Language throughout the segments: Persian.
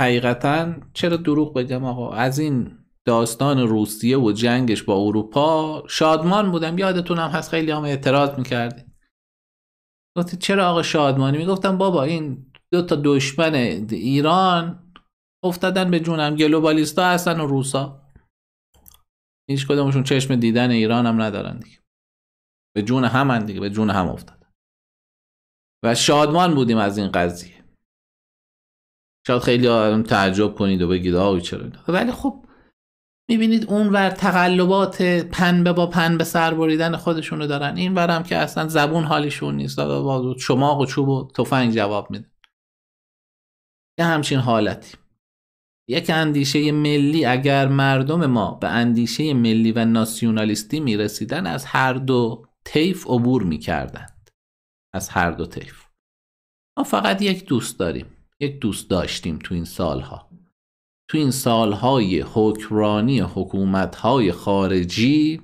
حقیقتا چرا دروغ بگم آقا از این داستان روسیه و جنگش با اروپا شادمان بودم یادتون هم هست خیلی هم اعتراض میکردی چرا آقا شادمانی میگفتم بابا این دو تا دشمن ایران افتادن به جونم گلوبالیستا هستن و روسا هیچ کدومشون چشم دیدن ایران هم ندارن دیگه به جون هم دیگه به جون هم افتادن و شادمان بودیم از این قضیه شاید خیلی تعجب کنید و بگید آقا چرا ولی خب میبینید اون ور تقلبات پنبه با پنبه سر بریدن خودشونو دارن این هم که اصلا زبون حالیشون نیست داره با شماق و چوب و تفنگ جواب میده یه همچین حالتی یک اندیشه ملی اگر مردم ما به اندیشه ملی و ناسیونالیستی میرسیدن از هر دو طیف عبور میکردند از هر دو طیف ما فقط یک دوست داریم یک دوست داشتیم تو این سالها تو این سالهای حکمرانی حکومتهای خارجی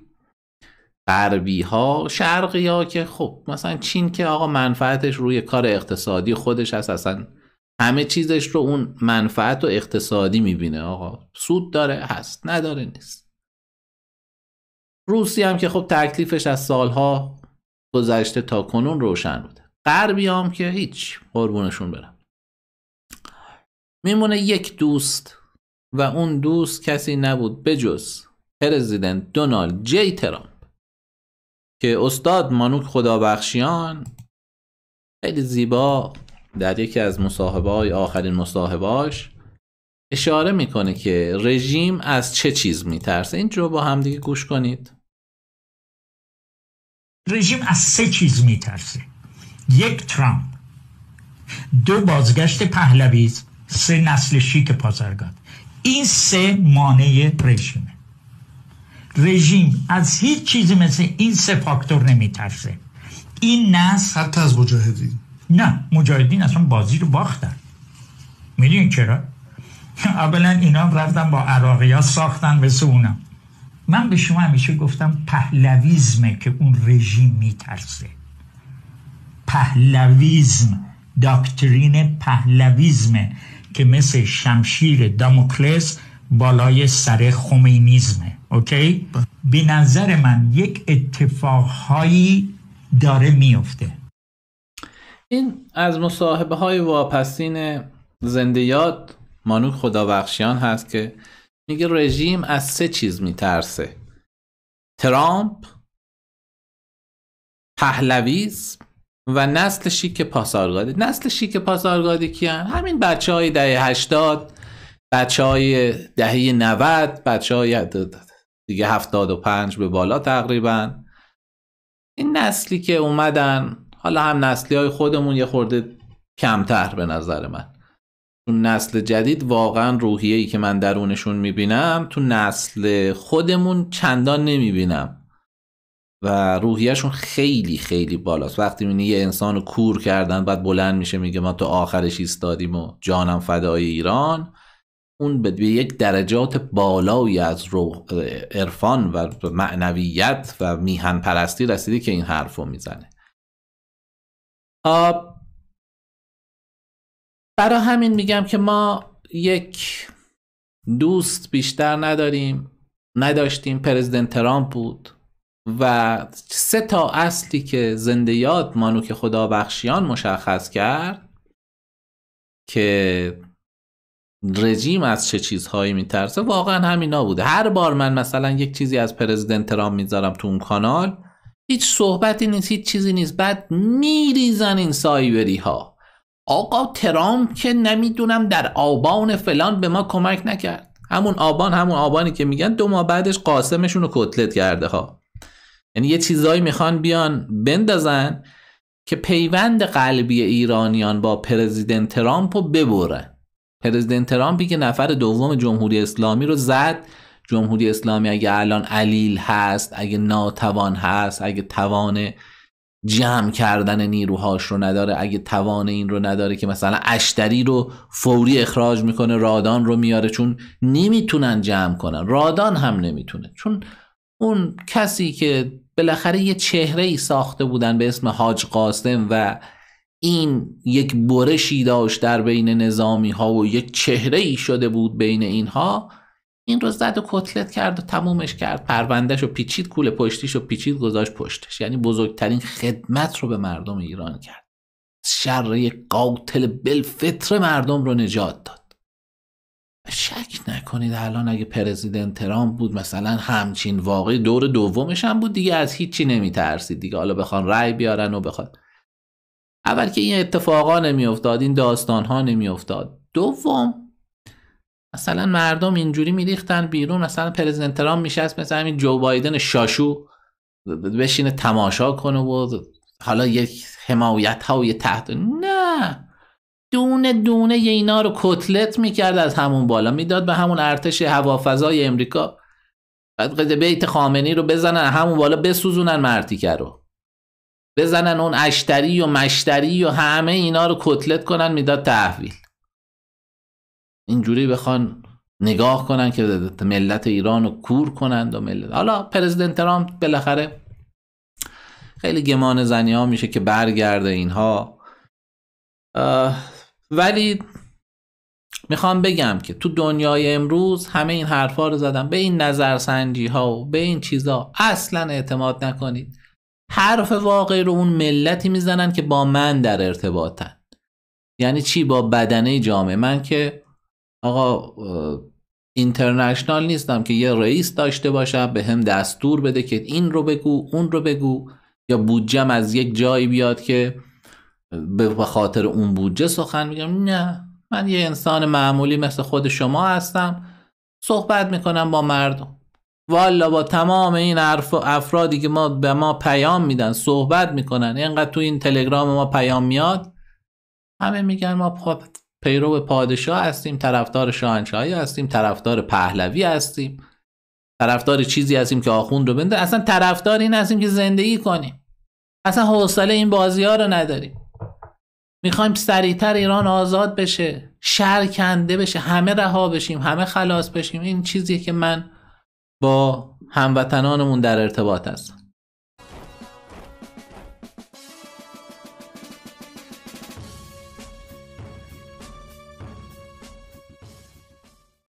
غربی ها شرقی ها که خب مثلا چین که آقا منفعتش روی کار اقتصادی خودش هست اصلا همه چیزش رو اون منفعت و اقتصادی میبینه آقا سود داره هست نداره نیست روسی هم که خب تکلیفش از سالها گذشته تا کنون روشن بوده غربی هم که هیچ قربونشون برم میمونه یک دوست و اون دوست کسی نبود بجز پرزیدنت دونالد جی ترامپ که استاد مانوک خدابخشیان خیلی زیبا در یکی از مصاحبه های آخرین مصاحبهاش اشاره میکنه که رژیم از چه چیز میترسه این رو با همدیگه گوش کنید رژیم از سه چیز میترسه یک ترامپ دو بازگشت پهلویز سه نسل شیک پازرگان این سه مانع رژیمه رژیم از هیچ چیزی مثل این سه فاکتور نمیترسه این نسل حتی از مجاهدین نه مجاهدین اصلا بازی رو باختن میدین چرا اولا اینا رفتن با عراقی ها ساختن مثل اونا من به شما همیشه گفتم پهلویزمه که اون رژیم میترسه پهلویزم داکترین پهلویزمه که مثل شمشیر داموکلس بالای سر خمینیزمه اوکی؟ به نظر من یک اتفاقهایی داره میفته این از مصاحبه های واپسین زنده یاد مانوک خداوخشیان هست که میگه رژیم از سه چیز میترسه ترامپ پهلویزم و نسل شیک پاسارگادی نسل شیک پاسارگادی کیان همین بچه های دهه 80 بچه های دهه 90 بچه های دیگه 75 به بالا تقریبا این نسلی که اومدن حالا هم نسلی های خودمون یه خورده کمتر به نظر من تو نسل جدید واقعا روحیه ای که من درونشون میبینم تو نسل خودمون چندان نمیبینم و روحیهشون خیلی خیلی بالاست وقتی میبینی یه انسان کور کردن بعد بلند میشه میگه ما تو آخرش ایستادیم و جانم فدای ایران اون به یک درجات بالایی از عرفان و معنویت و میهن پرستی رسیده که این حرف رو میزنه خب. برا همین میگم که ما یک دوست بیشتر نداریم نداشتیم پرزیدنت ترامپ بود و سه تا اصلی که زنده یاد خدا بخشیان مشخص کرد که رژیم از چه چیزهایی میترسه واقعا همینا بوده هر بار من مثلا یک چیزی از پرزیدنت ترامپ میذارم تو اون کانال هیچ صحبتی نیست هیچ چیزی نیست بعد میریزن این سایبری ها آقا ترامپ که نمیدونم در آبان فلان به ما کمک نکرد همون آبان همون آبانی که میگن دو ماه بعدش قاسمشون رو کتلت کرده ها یعنی یه چیزایی میخوان بیان بندازن که پیوند قلبی ایرانیان با پرزیدنت ترامپ رو ببرن پرزیدنت ترامپی که نفر دوم جمهوری اسلامی رو زد جمهوری اسلامی اگه الان علیل هست اگه ناتوان هست اگه توان جمع کردن نیروهاش رو نداره اگه توان این رو نداره که مثلا اشتری رو فوری اخراج میکنه رادان رو میاره چون نمیتونن جمع کنن رادان هم نمیتونه چون اون کسی که بالاخره یه چهره ای ساخته بودن به اسم حاج قاسم و این یک برشی داشت در بین نظامی ها و یک چهره ای شده بود بین اینها این رو زد و کتلت کرد و تمومش کرد پروندهش و پیچید کول پشتیش و پیچید گذاشت پشتش یعنی بزرگترین خدمت رو به مردم ایران کرد شر یک قاتل مردم رو نجات داد شک نکنید الان اگه پرزیدنت ترامپ بود مثلا همچین واقعی دور دومش هم بود دیگه از هیچی نمیترسید دیگه حالا بخوان رأی بیارن و بخواد اول که این اتفاقا نمیافتاد این داستان ها نمیافتاد دوم مثلا مردم اینجوری میریختن بیرون مثلا پرزیدنت ترامپ میشست مثلا همین جو بایدن شاشو بشینه تماشا کنه و حالا یک حمایت ها و یه تحت نه دونه دونه ی اینا رو کتلت میکرد از همون بالا میداد به همون ارتش هوافضای امریکا بعد قد بیت خامنی رو بزنن همون بالا بسوزونن مرتیکه رو بزنن اون اشتری و مشتری و همه اینا رو کتلت کنن میداد تحویل اینجوری بخوان نگاه کنن که ملت ایران رو کور کنن و ملت حالا پرزیدنت ترامپ بالاخره خیلی گمان زنی ها میشه که برگرده اینها ولی میخوام بگم که تو دنیای امروز همه این حرفا رو زدم به این نظرسنجی ها و به این چیزها اصلا اعتماد نکنید حرف واقعی رو اون ملتی میزنن که با من در ارتباطن یعنی چی با بدنه جامعه من که آقا اینترنشنال نیستم که یه رئیس داشته باشم به هم دستور بده که این رو بگو اون رو بگو یا بودجم از یک جایی بیاد که به خاطر اون بودجه سخن میگم نه من یه انسان معمولی مثل خود شما هستم صحبت میکنم با مردم والا با تمام این افرادی که ما به ما پیام میدن صحبت میکنن اینقدر تو این تلگرام ما پیام میاد همه میگن ما پیرو پادشاه هستیم طرفدار شاهنشاهی هستیم طرفدار پهلوی هستیم طرفدار چیزی هستیم که آخون رو بنده اصلا طرفدار این هستیم که زندگی کنیم اصلا حوصله این بازی ها رو نداریم میخوایم سریعتر ایران آزاد بشه شرکنده بشه همه رها بشیم همه خلاص بشیم این چیزیه که من با هموطنانمون در ارتباط هستم